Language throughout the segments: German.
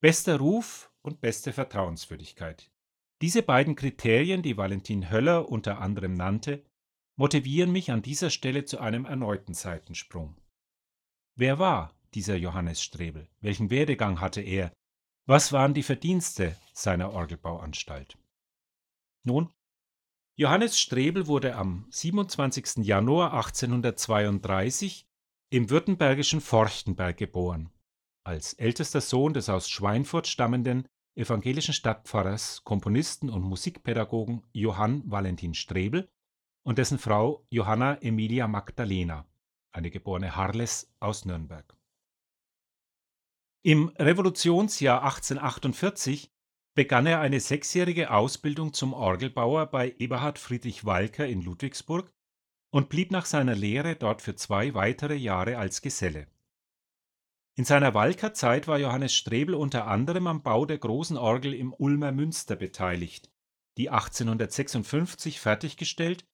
Bester Ruf und beste Vertrauenswürdigkeit. Diese beiden Kriterien, die Valentin Höller unter anderem nannte, motivieren mich an dieser Stelle zu einem erneuten Seitensprung. Wer war dieser Johannes Strebel? Welchen Werdegang hatte er? Was waren die Verdienste seiner Orgelbauanstalt? Nun, Johannes Strebel wurde am 27. Januar 1832 im württembergischen Forchtenberg geboren. Als ältester Sohn des aus Schweinfurt stammenden evangelischen Stadtpfarrers, Komponisten und Musikpädagogen Johann Valentin Strebel und dessen Frau Johanna Emilia Magdalena, eine geborene Harles aus Nürnberg. Im Revolutionsjahr 1848 begann er eine sechsjährige Ausbildung zum Orgelbauer bei Eberhard Friedrich Walker in Ludwigsburg und blieb nach seiner Lehre dort für zwei weitere Jahre als Geselle. In seiner Walkerzeit war Johannes Strebel unter anderem am Bau der großen Orgel im Ulmer Münster beteiligt, die 1856 fertiggestellt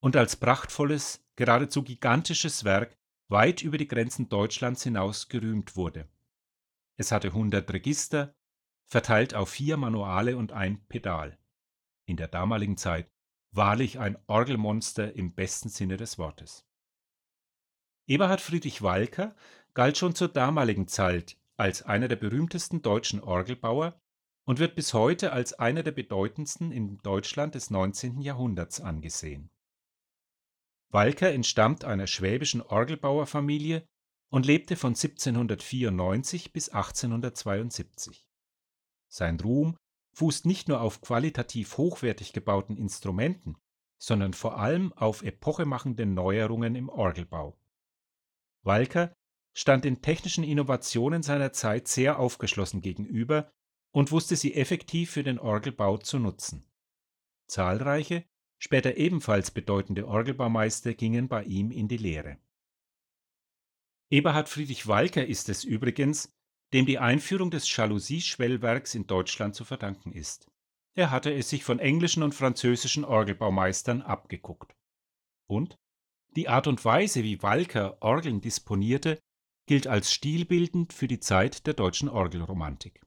und als prachtvolles, geradezu gigantisches Werk weit über die Grenzen Deutschlands hinaus gerühmt wurde. Es hatte 100 Register, verteilt auf vier Manuale und ein Pedal. In der damaligen Zeit wahrlich ein Orgelmonster im besten Sinne des Wortes. Eberhard Friedrich Walker galt schon zur damaligen Zeit als einer der berühmtesten deutschen Orgelbauer und wird bis heute als einer der bedeutendsten in Deutschland des 19. Jahrhunderts angesehen. Walker entstammt einer schwäbischen Orgelbauerfamilie und lebte von 1794 bis 1872. Sein Ruhm fußt nicht nur auf qualitativ hochwertig gebauten Instrumenten, sondern vor allem auf epochemachenden Neuerungen im Orgelbau. Walker stand den technischen Innovationen seiner Zeit sehr aufgeschlossen gegenüber und wusste sie effektiv für den Orgelbau zu nutzen. Zahlreiche, später ebenfalls bedeutende Orgelbaumeister gingen bei ihm in die Lehre. Eberhard Friedrich Walker ist es übrigens, dem die Einführung des Jalousie-Schwellwerks in Deutschland zu verdanken ist. Er hatte es sich von englischen und französischen Orgelbaumeistern abgeguckt. Und die Art und Weise, wie Walker Orgeln disponierte, gilt als stilbildend für die Zeit der deutschen Orgelromantik.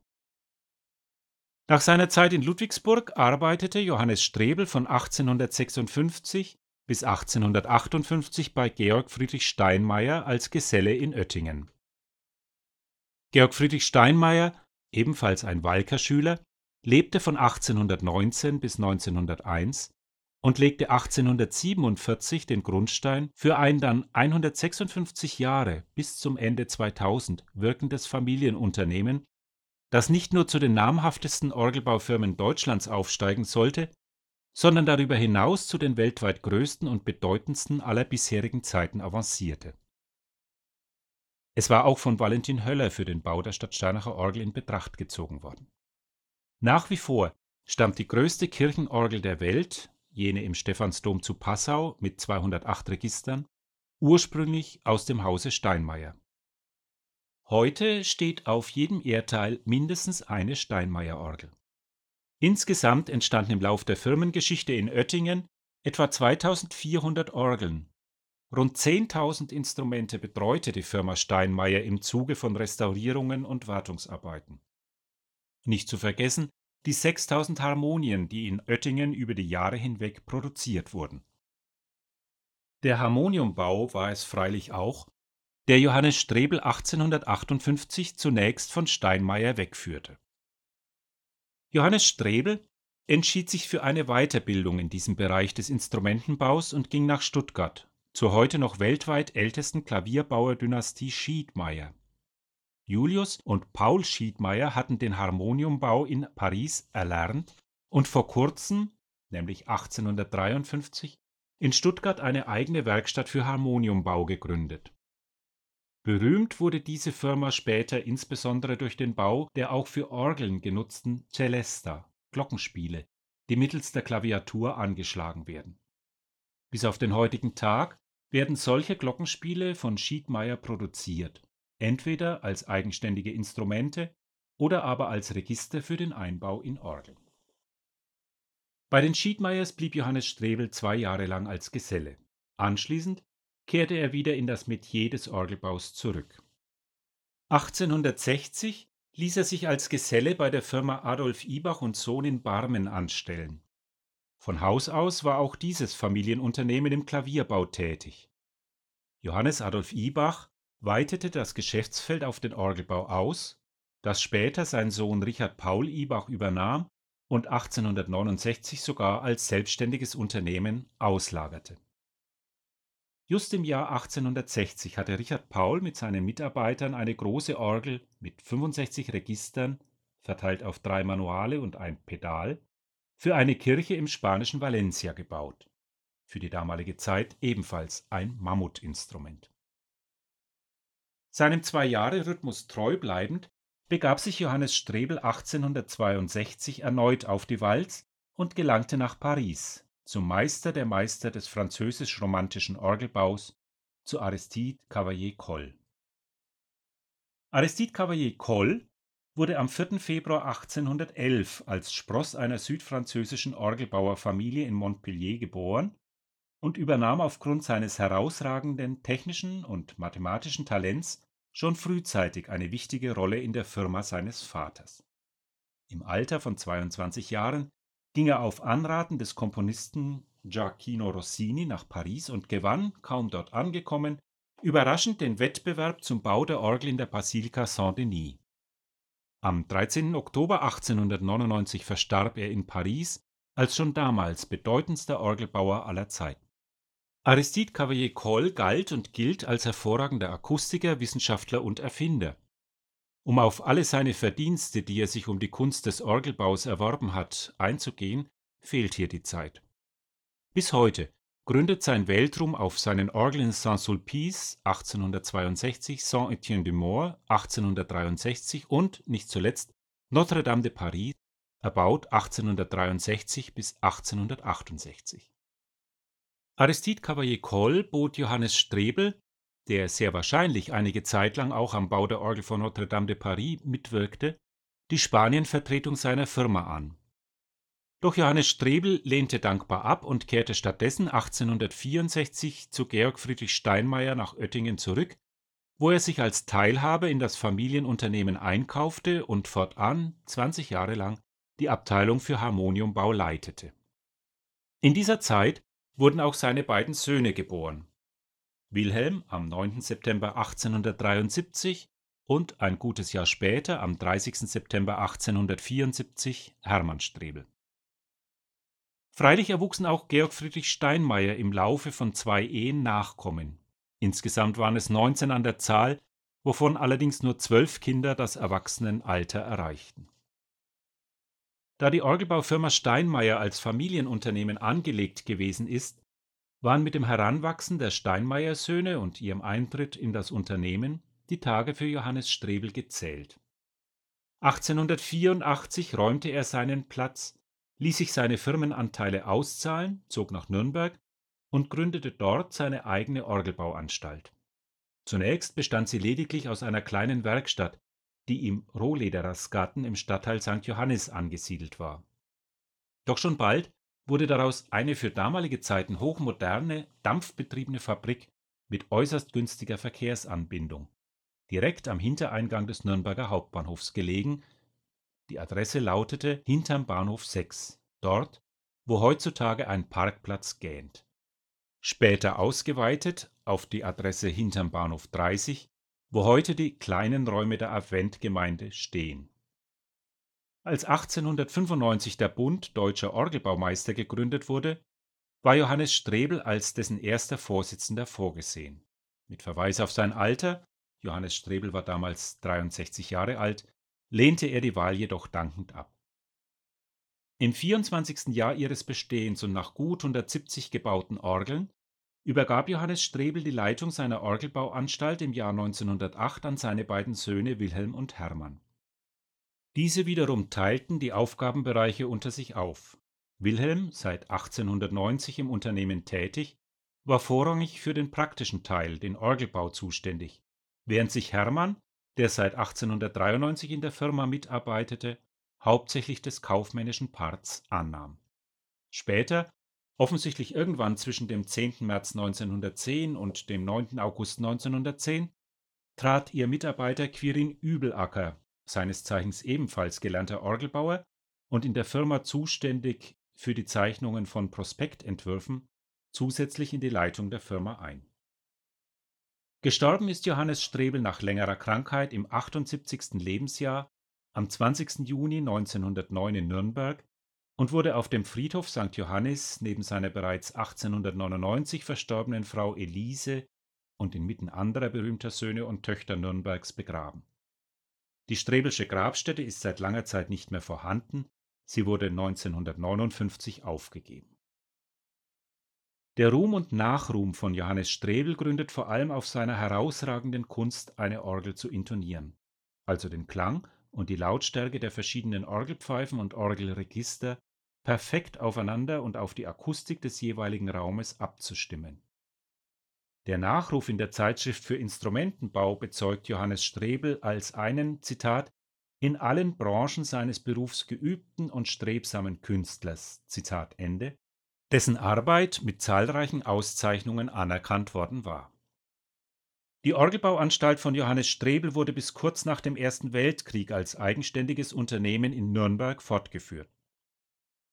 Nach seiner Zeit in Ludwigsburg arbeitete Johannes Strebel von 1856 bis 1858 bei Georg Friedrich Steinmeier als Geselle in Oettingen. Georg Friedrich Steinmeier, ebenfalls ein Walker-Schüler, lebte von 1819 bis 1901 und legte 1847 den Grundstein für ein dann 156 Jahre bis zum Ende 2000 wirkendes Familienunternehmen, das nicht nur zu den namhaftesten Orgelbaufirmen Deutschlands aufsteigen sollte, sondern darüber hinaus zu den weltweit größten und bedeutendsten aller bisherigen Zeiten avancierte. Es war auch von Valentin Höller für den Bau der Stadt Steinacher Orgel in Betracht gezogen worden. Nach wie vor stammt die größte Kirchenorgel der Welt jene im Stephansdom zu Passau mit 208 Registern, ursprünglich aus dem Hause Steinmeier. Heute steht auf jedem Erdteil mindestens eine Steinmeier-Orgel. Insgesamt entstanden im Lauf der Firmengeschichte in Oettingen etwa 2400 Orgeln. Rund 10.000 Instrumente betreute die Firma Steinmeier im Zuge von Restaurierungen und Wartungsarbeiten. Nicht zu vergessen die 6000 Harmonien, die in Oettingen über die Jahre hinweg produziert wurden. Der Harmoniumbau war es freilich auch, der Johannes Strebel 1858 zunächst von Steinmeier wegführte. Johannes Strebel entschied sich für eine Weiterbildung in diesem Bereich des Instrumentenbaus und ging nach Stuttgart, zur heute noch weltweit ältesten Klavierbauerdynastie Schiedmeier Julius und Paul Schiedmeier hatten den Harmoniumbau in Paris erlernt und vor kurzem, nämlich 1853, in Stuttgart eine eigene Werkstatt für Harmoniumbau gegründet. Berühmt wurde diese Firma später insbesondere durch den Bau der auch für Orgeln genutzten Celesta, Glockenspiele, die mittels der Klaviatur angeschlagen werden. Bis auf den heutigen Tag werden solche Glockenspiele von Schiedmeier produziert entweder als eigenständige Instrumente oder aber als Register für den Einbau in Orgeln. Bei den Schiedmeiers blieb Johannes Strebel zwei Jahre lang als Geselle. Anschließend kehrte er wieder in das Metier des Orgelbaus zurück. 1860 ließ er sich als Geselle bei der Firma Adolf Ibach und Sohn in Barmen anstellen. Von Haus aus war auch dieses Familienunternehmen im Klavierbau tätig. Johannes Adolf Ibach weitete das Geschäftsfeld auf den Orgelbau aus, das später sein Sohn Richard Paul Ibach übernahm und 1869 sogar als selbstständiges Unternehmen auslagerte. Just im Jahr 1860 hatte Richard Paul mit seinen Mitarbeitern eine große Orgel mit 65 Registern, verteilt auf drei Manuale und ein Pedal, für eine Kirche im spanischen Valencia gebaut. Für die damalige Zeit ebenfalls ein Mammutinstrument. Seinem Zwei-Jahre-Rhythmus treu bleibend, begab sich Johannes Strebel 1862 erneut auf die Walz und gelangte nach Paris, zum Meister der Meister des französisch-romantischen Orgelbaus, zu Aristide Cavalier-Coll. Aristide Cavalier-Coll wurde am 4. Februar 1811 als Spross einer südfranzösischen Orgelbauerfamilie in Montpellier geboren und übernahm aufgrund seines herausragenden technischen und mathematischen Talents schon frühzeitig eine wichtige Rolle in der Firma seines Vaters. Im Alter von 22 Jahren ging er auf Anraten des Komponisten Giacchino Rossini nach Paris und gewann, kaum dort angekommen, überraschend den Wettbewerb zum Bau der Orgel in der Basilika Saint-Denis. Am 13. Oktober 1899 verstarb er in Paris als schon damals bedeutendster Orgelbauer aller Zeiten. Aristide cavalier coll galt und gilt als hervorragender Akustiker, Wissenschaftler und Erfinder. Um auf alle seine Verdienste, die er sich um die Kunst des Orgelbaus erworben hat, einzugehen, fehlt hier die Zeit. Bis heute gründet sein Weltruhm auf seinen Orgeln Saint-Sulpice 1862, Saint-Étienne-de-Mort 1863 und, nicht zuletzt, Notre-Dame de Paris, erbaut 1863 bis 1868. Aristide Cavalier-Coll bot Johannes Strebel, der sehr wahrscheinlich einige Zeit lang auch am Bau der Orgel von Notre-Dame de Paris mitwirkte, die Spanienvertretung seiner Firma an. Doch Johannes Strebel lehnte dankbar ab und kehrte stattdessen 1864 zu Georg Friedrich Steinmeier nach Oettingen zurück, wo er sich als Teilhaber in das Familienunternehmen einkaufte und fortan 20 Jahre lang die Abteilung für Harmoniumbau leitete. In dieser Zeit wurden auch seine beiden Söhne geboren. Wilhelm am 9. September 1873 und ein gutes Jahr später am 30. September 1874 Hermann Strebel. Freilich erwuchsen auch Georg Friedrich Steinmeier im Laufe von zwei Ehen Nachkommen. Insgesamt waren es 19 an der Zahl, wovon allerdings nur zwölf Kinder das Erwachsenenalter erreichten da die Orgelbaufirma Steinmeier als Familienunternehmen angelegt gewesen ist, waren mit dem Heranwachsen der Steinmeier-Söhne und ihrem Eintritt in das Unternehmen die Tage für Johannes Strebel gezählt. 1884 räumte er seinen Platz, ließ sich seine Firmenanteile auszahlen, zog nach Nürnberg und gründete dort seine eigene Orgelbauanstalt. Zunächst bestand sie lediglich aus einer kleinen Werkstatt, die im Rohlederersgarten im Stadtteil St. Johannes angesiedelt war. Doch schon bald wurde daraus eine für damalige Zeiten hochmoderne, dampfbetriebene Fabrik mit äußerst günstiger Verkehrsanbindung, direkt am Hintereingang des Nürnberger Hauptbahnhofs gelegen. Die Adresse lautete hinterm Bahnhof 6, dort, wo heutzutage ein Parkplatz gähnt. Später ausgeweitet auf die Adresse hinterm Bahnhof 30 wo heute die kleinen Räume der Adventgemeinde stehen. Als 1895 der Bund deutscher Orgelbaumeister gegründet wurde, war Johannes Strebel als dessen erster Vorsitzender vorgesehen. Mit Verweis auf sein Alter, Johannes Strebel war damals 63 Jahre alt, lehnte er die Wahl jedoch dankend ab. Im 24. Jahr ihres Bestehens und nach gut 170 gebauten Orgeln übergab Johannes Strebel die Leitung seiner Orgelbauanstalt im Jahr 1908 an seine beiden Söhne Wilhelm und Hermann. Diese wiederum teilten die Aufgabenbereiche unter sich auf. Wilhelm, seit 1890 im Unternehmen tätig, war vorrangig für den praktischen Teil, den Orgelbau, zuständig, während sich Hermann, der seit 1893 in der Firma mitarbeitete, hauptsächlich des kaufmännischen Parts annahm. Später Offensichtlich irgendwann zwischen dem 10. März 1910 und dem 9. August 1910 trat ihr Mitarbeiter Quirin Übelacker, seines Zeichens ebenfalls gelernter Orgelbauer und in der Firma zuständig für die Zeichnungen von Prospektentwürfen, zusätzlich in die Leitung der Firma ein. Gestorben ist Johannes Strebel nach längerer Krankheit im 78. Lebensjahr am 20. Juni 1909 in Nürnberg und wurde auf dem Friedhof St. Johannes neben seiner bereits 1899 verstorbenen Frau Elise und inmitten anderer berühmter Söhne und Töchter Nürnbergs begraben. Die Strebelsche Grabstätte ist seit langer Zeit nicht mehr vorhanden, sie wurde 1959 aufgegeben. Der Ruhm und Nachruhm von Johannes Strebel gründet vor allem auf seiner herausragenden Kunst, eine Orgel zu intonieren, also den Klang und die Lautstärke der verschiedenen Orgelpfeifen und Orgelregister perfekt aufeinander und auf die Akustik des jeweiligen Raumes abzustimmen. Der Nachruf in der Zeitschrift für Instrumentenbau bezeugt Johannes Strebel als einen, Zitat, in allen Branchen seines Berufs geübten und strebsamen Künstlers, Zitat Ende, dessen Arbeit mit zahlreichen Auszeichnungen anerkannt worden war. Die Orgelbauanstalt von Johannes Strebel wurde bis kurz nach dem Ersten Weltkrieg als eigenständiges Unternehmen in Nürnberg fortgeführt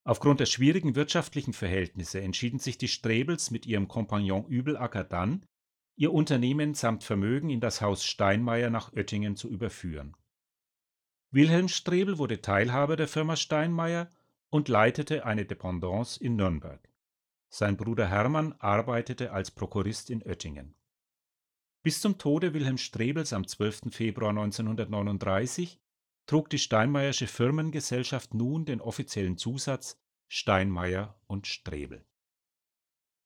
Aufgrund der schwierigen wirtschaftlichen Verhältnisse entschieden sich die Strebels mit ihrem Kompagnon Übelacker dann, ihr Unternehmen samt Vermögen in das Haus Steinmeier nach Oettingen zu überführen. Wilhelm Strebel wurde Teilhaber der Firma Steinmeier und leitete eine Dependance in Nürnberg. Sein Bruder Hermann arbeitete als Prokurist in Oettingen. Bis zum Tode Wilhelm Strebels am 12. Februar 1939 trug die Steinmeiersche Firmengesellschaft nun den offiziellen Zusatz Steinmeier und Strebel